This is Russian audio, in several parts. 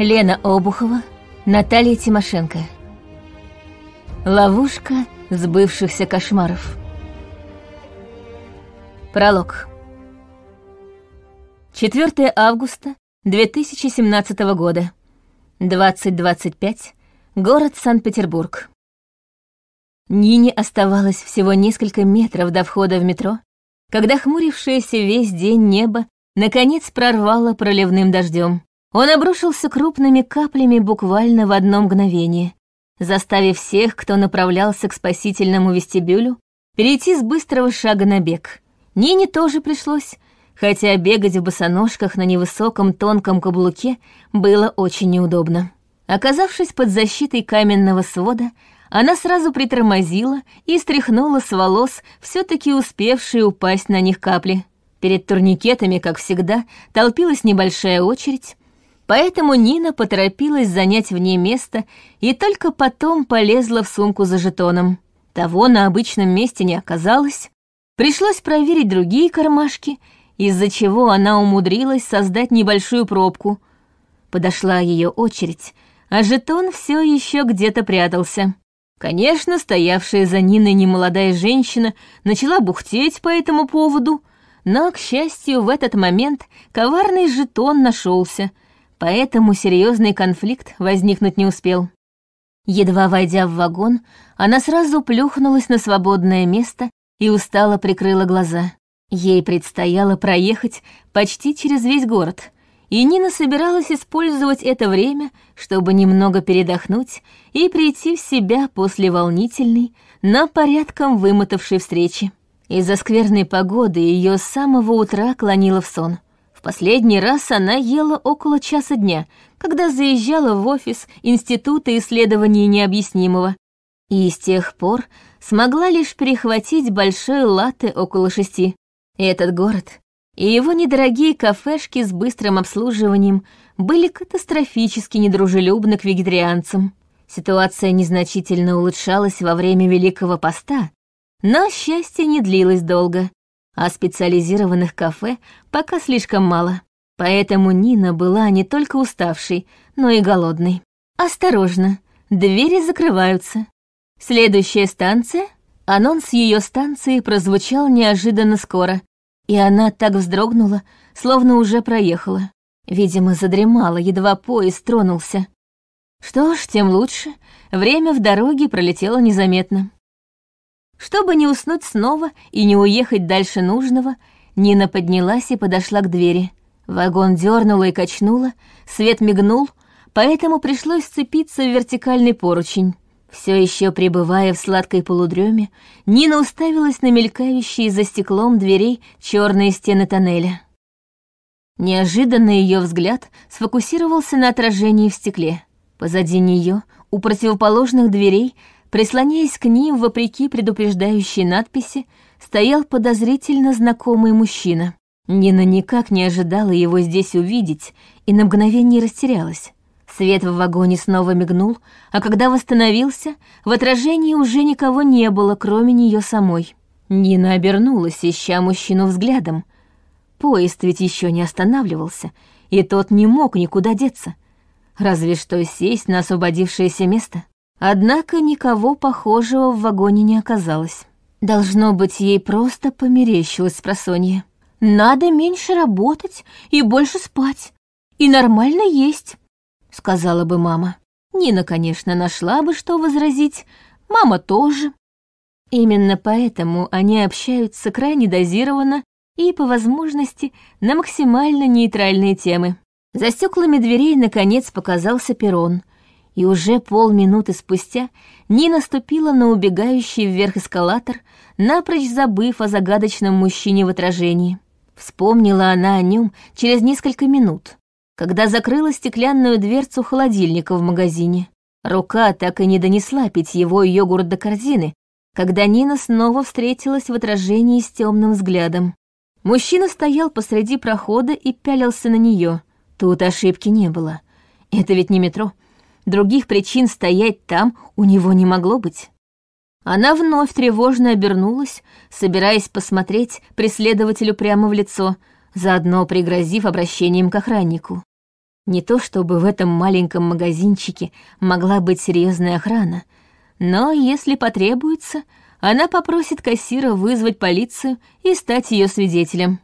Лена Обухова, Наталья Тимошенко. Ловушка сбывшихся кошмаров. Пролог. 4 августа 2017 года. 20.25. Город Санкт-Петербург. Нине оставалось всего несколько метров до входа в метро, когда хмурившееся весь день небо наконец прорвало проливным дождем. Он обрушился крупными каплями буквально в одно мгновение, заставив всех, кто направлялся к спасительному вестибюлю, перейти с быстрого шага на бег. Нине тоже пришлось, хотя бегать в босоножках на невысоком тонком каблуке было очень неудобно. Оказавшись под защитой каменного свода, она сразу притормозила и стряхнула с волос все таки успевшие упасть на них капли. Перед турникетами, как всегда, толпилась небольшая очередь, Поэтому Нина поторопилась занять в ней место и только потом полезла в сумку за жетоном. Того на обычном месте не оказалось. Пришлось проверить другие кармашки, из-за чего она умудрилась создать небольшую пробку. Подошла ее очередь, а жетон все еще где-то прятался. Конечно, стоявшая за Ниной немолодая женщина начала бухтеть по этому поводу, но, к счастью, в этот момент коварный жетон нашелся — поэтому серьезный конфликт возникнуть не успел. Едва войдя в вагон, она сразу плюхнулась на свободное место и устало прикрыла глаза. Ей предстояло проехать почти через весь город, и Нина собиралась использовать это время, чтобы немного передохнуть и прийти в себя после волнительной, на порядком вымотавшей встречи. Из-за скверной погоды ее с самого утра клонило в сон — в последний раз она ела около часа дня, когда заезжала в офис Института исследований необъяснимого. И с тех пор смогла лишь перехватить большие латы около шести. Этот город и его недорогие кафешки с быстрым обслуживанием были катастрофически недружелюбны к вегетарианцам. Ситуация незначительно улучшалась во время Великого Поста, но счастье не длилось долго а специализированных кафе пока слишком мало. Поэтому Нина была не только уставшей, но и голодной. «Осторожно, двери закрываются. Следующая станция?» Анонс ее станции прозвучал неожиданно скоро, и она так вздрогнула, словно уже проехала. Видимо, задремала, едва поезд тронулся. Что ж, тем лучше, время в дороге пролетело незаметно. Чтобы не уснуть снова и не уехать дальше нужного, Нина поднялась и подошла к двери. Вагон дернула и качнула, свет мигнул, поэтому пришлось сцепиться в вертикальный поручень. Все еще пребывая в сладкой полудреме, Нина уставилась на мелькающие за стеклом дверей черные стены тоннеля. Неожиданно ее взгляд сфокусировался на отражении в стекле. Позади нее, у противоположных дверей, Прислоняясь к ним, вопреки предупреждающей надписи, стоял подозрительно знакомый мужчина. Нина никак не ожидала его здесь увидеть и на мгновение растерялась. Свет в вагоне снова мигнул, а когда восстановился, в отражении уже никого не было, кроме нее самой. Нина обернулась, ища мужчину взглядом. Поезд ведь еще не останавливался, и тот не мог никуда деться. Разве что сесть на освободившееся место. Однако никого похожего в вагоне не оказалось. Должно быть, ей просто померещилось просонье. «Надо меньше работать и больше спать, и нормально есть», — сказала бы мама. Нина, конечно, нашла бы, что возразить, мама тоже. Именно поэтому они общаются крайне дозированно и, по возможности, на максимально нейтральные темы. За стеклами дверей, наконец, показался перрон, и уже полминуты спустя Нина ступила на убегающий вверх эскалатор, напрочь забыв о загадочном мужчине в отражении. Вспомнила она о нем через несколько минут, когда закрыла стеклянную дверцу холодильника в магазине. Рука так и не донесла питьевой йогурт до корзины, когда Нина снова встретилась в отражении с темным взглядом. Мужчина стоял посреди прохода и пялился на нее. Тут ошибки не было. Это ведь не метро — Других причин стоять там у него не могло быть. Она вновь тревожно обернулась, собираясь посмотреть преследователю прямо в лицо, заодно пригрозив обращением к охраннику. Не то чтобы в этом маленьком магазинчике могла быть серьезная охрана, но если потребуется, она попросит кассира вызвать полицию и стать ее свидетелем.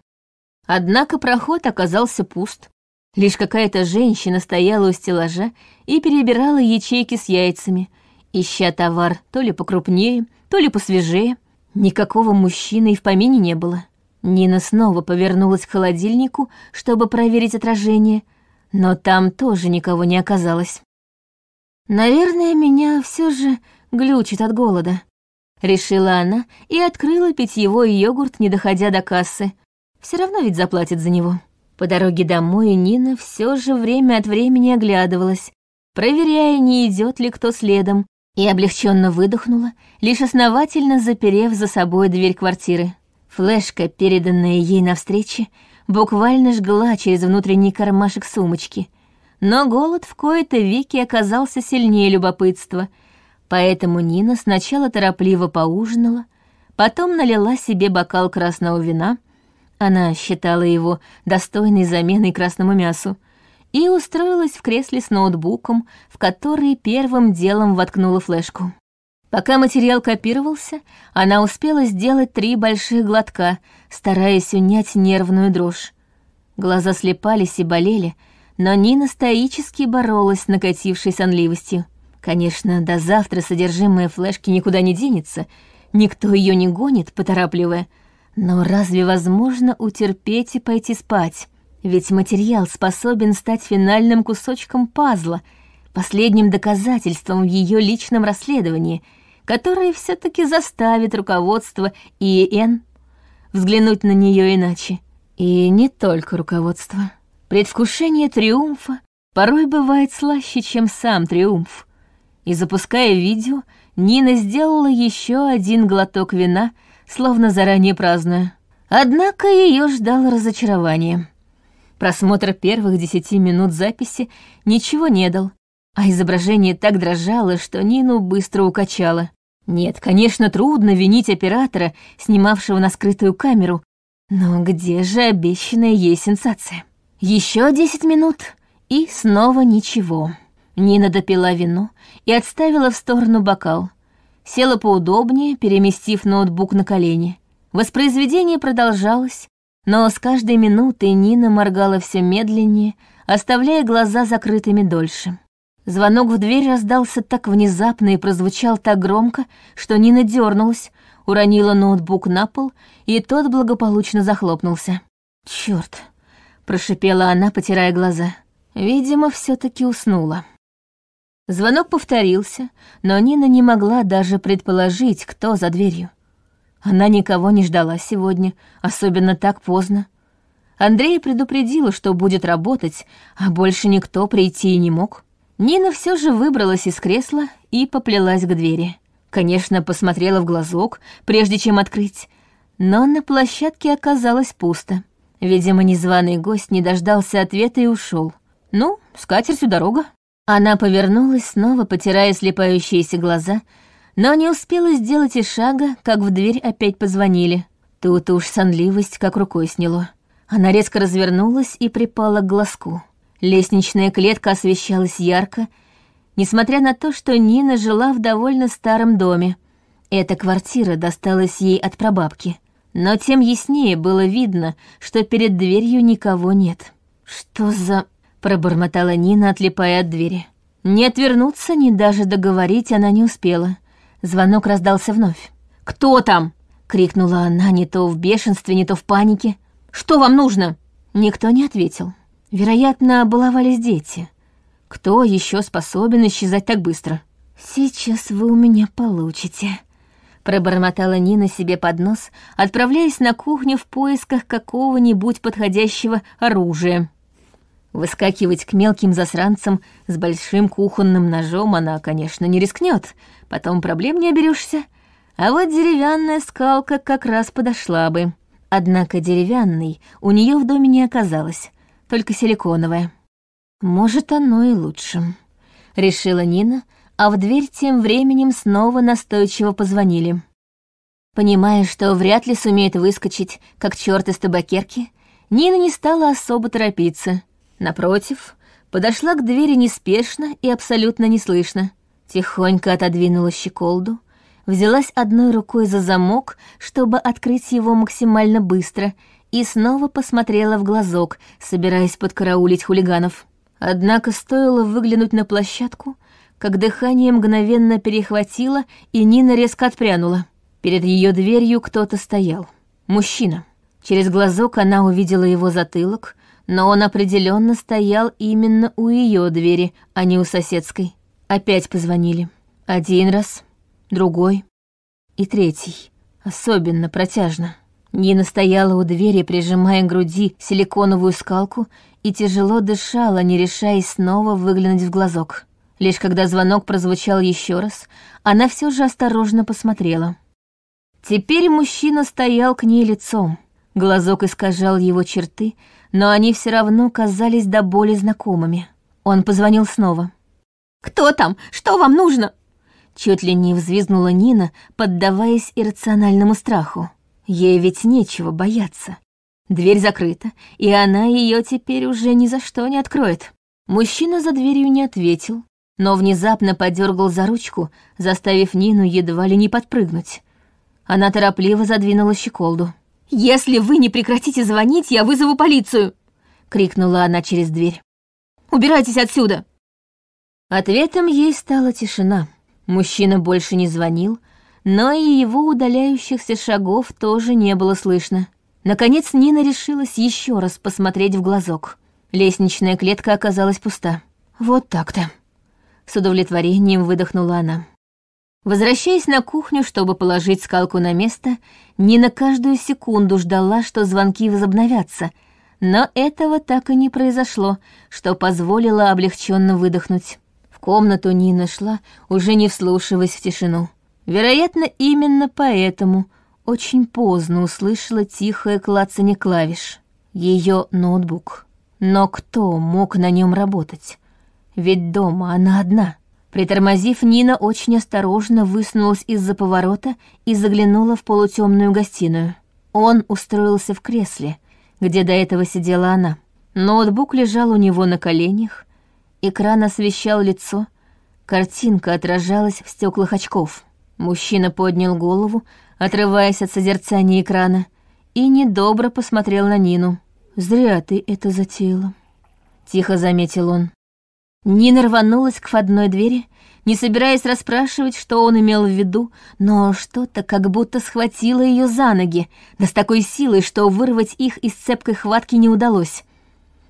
Однако проход оказался пуст, Лишь какая-то женщина стояла у стеллажа и перебирала ячейки с яйцами, ища товар то ли покрупнее, то ли посвежее. Никакого мужчины и в помине не было. Нина снова повернулась к холодильнику, чтобы проверить отражение, но там тоже никого не оказалось. «Наверное, меня все же глючит от голода», — решила она и открыла питьевой йогурт, не доходя до кассы. Все равно ведь заплатит за него. По дороге домой Нина все же время от времени оглядывалась, проверяя, не идет ли кто следом, и облегченно выдохнула, лишь основательно заперев за собой дверь квартиры. Флешка, переданная ей навстречу, буквально жгла через внутренний кармашек сумочки. Но голод в кои-то веки оказался сильнее любопытства, поэтому Нина сначала торопливо поужинала, потом налила себе бокал красного вина — она считала его достойной заменой красному мясу и устроилась в кресле с ноутбуком, в который первым делом воткнула флешку. Пока материал копировался, она успела сделать три больших глотка, стараясь унять нервную дрожь. Глаза слепались и болели, но Нина стоически боролась с накатившей сонливостью. Конечно, до завтра содержимое флешки никуда не денется, никто ее не гонит, поторапливая — но разве возможно утерпеть и пойти спать? Ведь материал способен стать финальным кусочком пазла, последним доказательством в ее личном расследовании, которое все-таки заставит руководство ИН взглянуть на нее иначе. И не только руководство. Предвкушение триумфа порой бывает слаще, чем сам триумф. И запуская видео, Нина сделала еще один глоток вина — словно заранее праздную. Однако ее ждало разочарование. Просмотр первых десяти минут записи ничего не дал, а изображение так дрожало, что Нину быстро укачало. Нет, конечно, трудно винить оператора, снимавшего на скрытую камеру, но где же обещанная ей сенсация? Еще десять минут, и снова ничего. Нина допила вино и отставила в сторону бокал села поудобнее, переместив ноутбук на колени. Воспроизведение продолжалось, но с каждой минутой Нина моргала все медленнее, оставляя глаза закрытыми дольше. Звонок в дверь раздался так внезапно и прозвучал так громко, что Нина дернулась, уронила ноутбук на пол, и тот благополучно захлопнулся. «Чёрт!» — прошипела она, потирая глаза. «Видимо, все таки уснула». Звонок повторился, но Нина не могла даже предположить, кто за дверью. Она никого не ждала сегодня, особенно так поздно. Андрей предупредила, что будет работать, а больше никто прийти не мог. Нина все же выбралась из кресла и поплелась к двери. Конечно, посмотрела в глазок, прежде чем открыть, но на площадке оказалось пусто. Видимо, незваный гость не дождался ответа и ушел. Ну, с скатертью дорога. Она повернулась, снова потирая слепающиеся глаза, но не успела сделать и шага, как в дверь опять позвонили. Тут уж сонливость как рукой сняло. Она резко развернулась и припала к глазку. Лестничная клетка освещалась ярко, несмотря на то, что Нина жила в довольно старом доме. Эта квартира досталась ей от прабабки. Но тем яснее было видно, что перед дверью никого нет. «Что за...» пробормотала Нина, отлипая от двери. Не отвернуться, ни даже договорить она не успела. Звонок раздался вновь. «Кто там?» — крикнула она не то в бешенстве, не то в панике. «Что вам нужно?» Никто не ответил. Вероятно, баловались дети. Кто еще способен исчезать так быстро? «Сейчас вы у меня получите», — пробормотала Нина себе под нос, отправляясь на кухню в поисках какого-нибудь подходящего оружия. Выскакивать к мелким засранцам с большим кухонным ножом она, конечно, не рискнет, потом проблем не оберешься. А вот деревянная скалка как раз подошла бы. Однако деревянной у нее в доме не оказалось, только силиконовая. «Может, оно и лучше», — решила Нина, а в дверь тем временем снова настойчиво позвонили. Понимая, что вряд ли сумеет выскочить, как черт из табакерки, Нина не стала особо торопиться — Напротив, подошла к двери неспешно и абсолютно неслышно. Тихонько отодвинула щеколду, взялась одной рукой за замок, чтобы открыть его максимально быстро, и снова посмотрела в глазок, собираясь подкараулить хулиганов. Однако стоило выглянуть на площадку, как дыхание мгновенно перехватило, и Нина резко отпрянула. Перед ее дверью кто-то стоял. Мужчина. Через глазок она увидела его затылок, но он определенно стоял именно у ее двери, а не у соседской. Опять позвонили. Один раз, другой и третий. Особенно протяжно. Нина стояла у двери, прижимая к груди силиконовую скалку и тяжело дышала, не решаясь снова выглянуть в глазок. Лишь когда звонок прозвучал еще раз, она все же осторожно посмотрела. Теперь мужчина стоял к ней лицом. Глазок искажал его черты, но они все равно казались до боли знакомыми. Он позвонил снова. «Кто там? Что вам нужно?» Чуть ли не взвизгнула Нина, поддаваясь иррациональному страху. Ей ведь нечего бояться. Дверь закрыта, и она ее теперь уже ни за что не откроет. Мужчина за дверью не ответил, но внезапно подергал за ручку, заставив Нину едва ли не подпрыгнуть. Она торопливо задвинула щеколду. «Если вы не прекратите звонить, я вызову полицию!» — крикнула она через дверь. «Убирайтесь отсюда!» Ответом ей стала тишина. Мужчина больше не звонил, но и его удаляющихся шагов тоже не было слышно. Наконец Нина решилась еще раз посмотреть в глазок. Лестничная клетка оказалась пуста. «Вот так-то!» — с удовлетворением выдохнула она. Возвращаясь на кухню, чтобы положить скалку на место, не на каждую секунду ждала, что звонки возобновятся, но этого так и не произошло, что позволило облегченно выдохнуть. В комнату Нина шла, уже не вслушиваясь в тишину. Вероятно, именно поэтому очень поздно услышала тихое клацанье клавиш. Ее ноутбук. Но кто мог на нем работать? Ведь дома она одна. Притормозив, Нина очень осторожно высунулась из-за поворота и заглянула в полутемную гостиную. Он устроился в кресле, где до этого сидела она. Ноутбук лежал у него на коленях, экран освещал лицо, картинка отражалась в стеклах очков. Мужчина поднял голову, отрываясь от созерцания экрана, и недобро посмотрел на Нину. «Зря ты это затеяла», — тихо заметил он. Нина рванулась к входной двери, не собираясь расспрашивать, что он имел в виду, но что-то как будто схватило ее за ноги, да с такой силой, что вырвать их из цепкой хватки не удалось.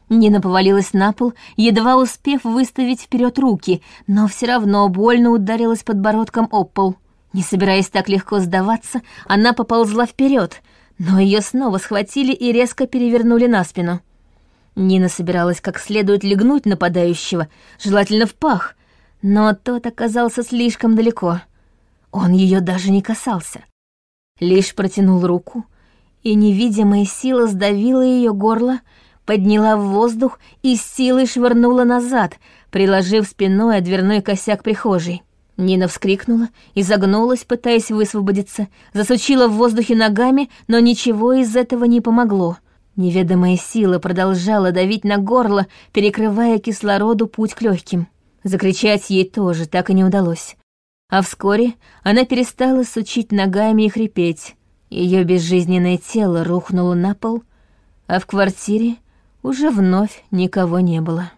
Нина повалилась на пол, едва успев выставить вперед руки, но все равно больно ударилась подбородком об пол. Не собираясь так легко сдаваться, она поползла вперед, но ее снова схватили и резко перевернули на спину. Нина собиралась как следует легнуть нападающего, желательно в пах, но тот оказался слишком далеко. Он ее даже не касался. Лишь протянул руку, и невидимая сила сдавила ее горло, подняла в воздух и силой швырнула назад, приложив спиной о дверной косяк прихожей. Нина вскрикнула, и загнулась, пытаясь высвободиться, засучила в воздухе ногами, но ничего из этого не помогло — Неведомая сила продолжала давить на горло, перекрывая кислороду путь к легким. Закричать ей тоже так и не удалось. А вскоре она перестала сучить ногами и хрипеть. Ее безжизненное тело рухнуло на пол, а в квартире уже вновь никого не было.